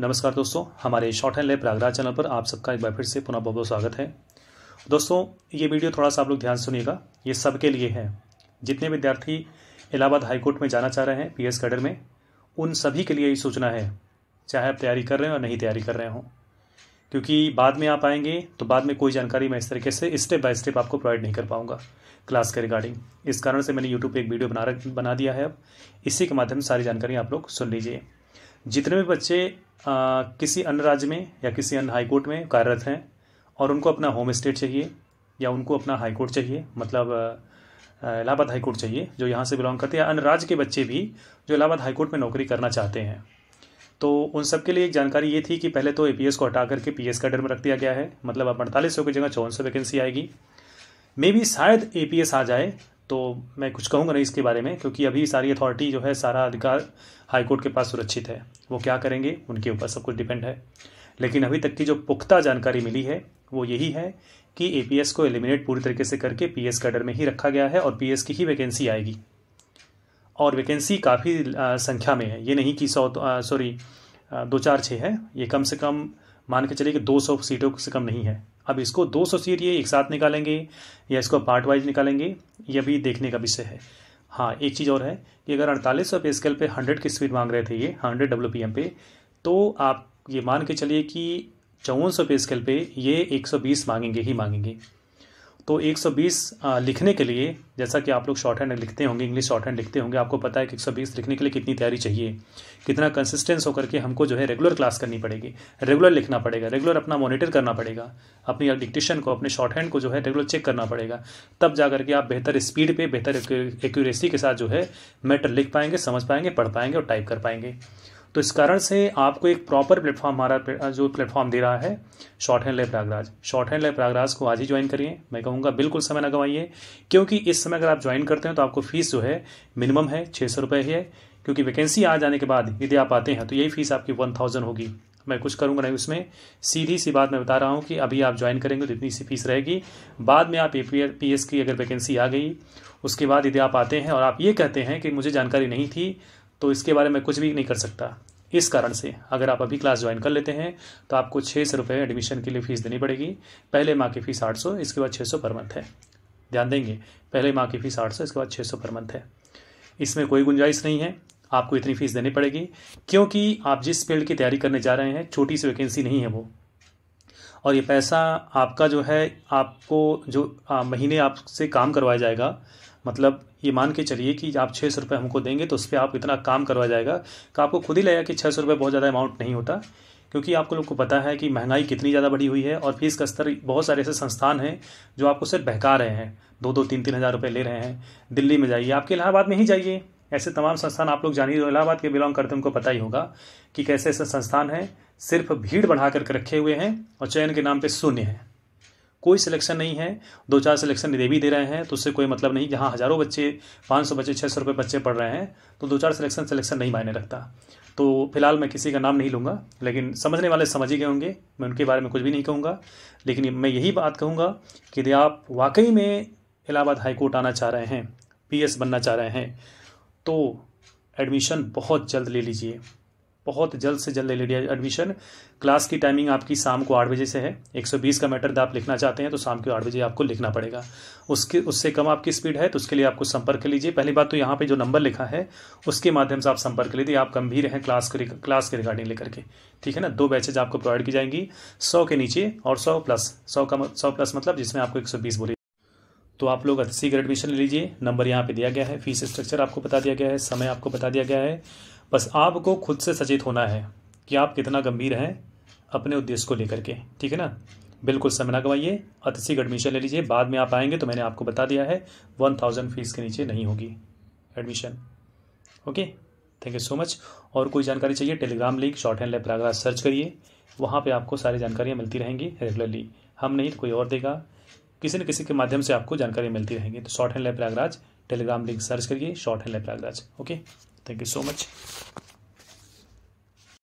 नमस्कार दोस्तों हमारे shorthand lab Prayagraj channel पर आप सबका एक बार फिर से पुनः बहुत बहुत स्वागत है दोस्तों ये वीडियो थोड़ा सा आप लोग ध्यान सुनिएगा ये सबके लिए है जितने विद्यार्थी इलाहाबाद हाईकोर्ट में जाना चाह रहे हैं पीएस कैडर में उन सभी के लिए ये सूचना है चाहे आप तैयारी कर रहे हो और नहीं तैयारी कर रहे हों क्योंकि बाद में आप आएंगे तो बाद में कोई जानकारी मैं इस तरीके से स्टेप बाय स्टेप आपको प्रोवाइड नहीं कर पाऊंगा क्लास के रिगार्डिंग इस कारण से मैंने यूट्यूब पे एक वीडियो बना बना दिया है अब इसी के माध्यम से सारी जानकारी आप लोग सुन लीजिए जितने भी बच्चे किसी अन्य राज्य में या किसी अन्य हाईकोर्ट में कार्यरत हैं और उनको अपना होम स्टेट चाहिए या उनको अपना हाईकोर्ट चाहिए मतलब इलाहाबाद हाईकोर्ट चाहिए जो यहाँ से बिलोंग करते हैं या अन्य राज्य के बच्चे भी जो इलाहाबाद हाईकोर्ट में नौकरी करना चाहते हैं तो उन सब के लिए एक जानकारी ये थी कि पहले तो ए को हटा करके पी एस में रख दिया गया है मतलब अब अड़तालीस सौ की जगह चौवन सौ वैकेंसी आएगी मे बी शायद ए आ जाए तो मैं कुछ कहूँगा नहीं इसके बारे में क्योंकि अभी सारी अथॉरिटी जो है सारा अधिकार हाईकोर्ट के पास सुरक्षित है वो क्या करेंगे उनके ऊपर सब कुछ डिपेंड है लेकिन अभी तक की जो पुख्ता जानकारी मिली है वो यही है कि ए को एलिमिनेट पूरी तरीके से करके पी एस में ही रखा गया है और पी की ही वैकेंसी आएगी और वैकेंसी काफ़ी संख्या में है ये नहीं कि सौ सॉरी दो चार छः है ये कम से कम मान के चलिए कि दो सौ सीटों से कम नहीं है अब इसको दो ये एक साथ निकालेंगे या इसको पार्ट वाइज निकालेंगे यह भी देखने का विषय है हाँ एक चीज़ और है कि अगर अड़तालीस सौ पे स्केल पर हंड्रेड की स्पीड मांग रहे थे ये हंड्रेड डब्ल्यू पी एम पे तो आप ये मान के चलिए कि चौवन सौ पे स्केल पर ये एक सौ बीस मांगेंगे ही मांगेंगे तो 120 लिखने के लिए जैसा कि आप लोग शॉर्ट हैंड लिखते होंगे इंग्लिश शॉर्ट हैंड लिखते होंगे आपको पता है कि 120 लिखने के लिए कितनी तैयारी चाहिए कितना कंसिस्टेंस होकर के हमको जो है रेगुलर क्लास करनी पड़ेगी रेगुलर लिखना पड़ेगा रेगुलर अपना मॉनिटर करना पड़ेगा अपनी डिक्टेशन को अपने शॉर्ट हैंड को जो है रेगुलर चेक करना पड़ेगा तब जा करके आप बेहतर स्पीड पर बेहतर एक्यूरेसी के साथ जो है मैटर लिख पाएंगे समझ पाएंगे पढ़ पाएंगे और टाइप कर पाएंगे तो इस कारण से आपको एक प्रॉपर प्लेटफॉर्म हमारा जो प्लेटफॉर्म दे रहा है shorthand life Prayagraj shorthand life Prayagraj को आज ही ज्वाइन करिए मैं कहूँगा बिल्कुल समय न गवाइए क्योंकि इस समय अगर आप ज्वाइन करते हैं तो आपको फीस जो है मिनिमम है छः सौ रुपये है क्योंकि वैकेंसी आ जाने के बाद यदि आप आते हैं तो यही फीस आपकी वन थाउजेंड होगी मैं कुछ करूँगा नहीं उसमें सीधी सी बात मैं बता रहा हूँ कि अभी आप ज्वाइन करेंगे तो इतनी सी फीस रहेगी बाद में आप ए पी एस की अगर वैकेंसी आ गई उसके बाद यदि आप आते हैं और आप ये कहते हैं कि मुझे जानकारी नहीं थी तो इसके बारे में कुछ भी नहीं कर सकता इस कारण से अगर आप अभी क्लास ज्वाइन कर लेते हैं तो आपको छः सौ रुपये एडमिशन के लिए फ़ीस देनी पड़ेगी पहले माह की फ़ीस आठ सौ इसके बाद छः सौ पर मंथ है ध्यान देंगे पहले माह की फ़ीस आठ सौ इसके बाद छः सौ पर मंथ है इसमें कोई गुंजाइश नहीं है आपको इतनी फ़ीस देनी पड़ेगी क्योंकि आप जिस फील्ड की तैयारी करने जा रहे हैं छोटी सी वैकेंसी नहीं है वो और ये पैसा आपका जो है आपको जो महीने आपसे काम करवाया जाएगा मतलब ये मान के चलिए कि आप छः सौ रुपये हमको देंगे तो उस पर आप इतना काम करवा जाएगा तो आपको खुद ही लगेगा कि छः सौ रुपये बहुत ज़्यादा अमाउंट नहीं होता क्योंकि आपको लोग को पता है कि महंगाई कितनी ज़्यादा बढ़ी हुई है और फीस का स्तर बहुत सारे ऐसे संस्थान हैं जो आपको सिर्फ बहका रहे हैं दो दो तीन तीन हज़ार रुपये ले रहे हैं दिल्ली में जाइए आपके इलाहाबाद में ही जाइए ऐसे तमाम संस्थान आप लोग जानिए इलाहाबाद के बिलोंग करते हैं उनको पता ही होगा कि कैसे ऐसे संस्थान हैं सिर्फ भीड़ बढ़ा करके रखे हुए हैं और चयन के नाम पर शून्य है कोई सिलेक्शन नहीं है दो चार सिलेक्शन दे भी दे रहे हैं तो उससे कोई मतलब नहीं जहाँ हज़ारों बच्चे पाँच सौ बच्चे छः सौ रुपये बच्चे पढ़ रहे हैं तो दो चार सिलेक्शन सिलेक्शन नहीं मायने रखता तो फिलहाल मैं किसी का नाम नहीं लूँगा लेकिन समझने वाले समझ ही गए होंगे मैं उनके बारे में कुछ भी नहीं कहूँगा लेकिन मैं यही बात कहूँगा कि यदि आप वाकई में इलाहाबाद हाईकोर्ट आना चाह रहे हैं पीएस बनना चाह रहे हैं तो एडमिशन बहुत जल्द ले लीजिए बहुत जल्द से जल्द ले लीजिए एडमिशन क्लास की टाइमिंग आपकी शाम को आठ बजे से है 120 का मैटर आप लिखना चाहते हैं तो शाम को आठ बजे आपको लिखना पड़ेगा उसके उससे कम आपकी स्पीड है तो उसके लिए आपको संपर्क कर लीजिए पहली बात तो यहाँ पे जो नंबर लिखा है उसके माध्यम से आप संपर्क लीजिए आप गंभीर हैं क्लास के क्लास के रिगार्डिंग लेकर के ठीक है ना दो बैचेज आपको प्रोवाइड की जाएंगी सौ के नीचे और सौ प्लस सौ का सौ प्लस मतलब जिसमें आपको एक सौ बीस तो आप लोग अच्छी एडमिशन ले लीजिए नंबर यहाँ पे दिया गया है फीस स्ट्रक्चर आपको बता दिया गया है समय आपको बता दिया गया है बस आपको खुद से सचेत होना है कि आप कितना गंभीर हैं अपने उद्देश्य को लेकर के ठीक है ना बिल्कुल समय ना गवाइए अतिशीघ्र एडमिशन ले लीजिए बाद में आप आएंगे तो मैंने आपको बता दिया है वन थाउजेंड फीस के नीचे नहीं होगी admission okay thank you so much और कोई जानकारी चाहिए टेलीग्राम लिंक शॉर्ट हैंड लैपराग्राफ सर्च करिए वहाँ पर आपको सारी जानकारियाँ मिलती रहेंगी रेगुलरली हम नहीं तो कोई और देगा किसी न किसी के माध्यम से आपको जानकारी मिलती रहेंगी तो शॉर्ट हैंड लैपराग्राज टेलीग्राम लिंक सर्च करिए शॉर्ट है लेपराज okay thank you so much